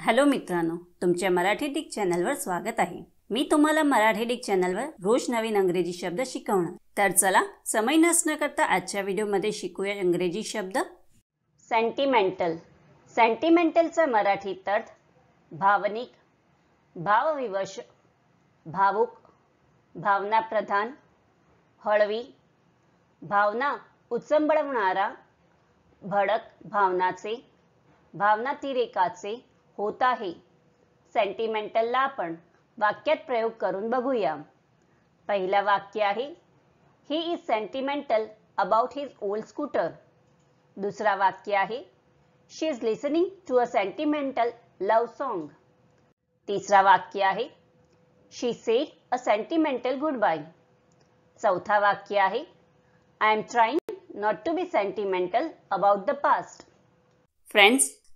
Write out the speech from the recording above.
hello मित्रांनो तुमच्या Marathi Dick चॅनलवर स्वागत आहे मी तुम्हाला मराठी डिक चॅनलवर रोज नवीन अंग्रेजी शब्द शिकवणार तर चला समय नसण्याकरता करता आजच्या व्हिडिओमध्ये शिकूया इंग्रजी शब्द सेंटिमेंटल सेंटिमेंटलचा मराठी अर्थ भावनिक भावविवश भावुक भावनाप्रधान हळवी भावना उचंबळवणारा भडक भावनाचे भावनातिरेकाचे होत आहे सेंटिमेंटलला आपण वाक्यात प्रयोग करून बघूया पहिलं वाक्य आहे he is sentimental about his old scooter दुसरा वाक्य आहे she is listening to a sentimental love song तिसरा वाक्य आहे she said a sentimental goodbye चौथा वाक्य आहे I am trying not to be sentimental about the past friends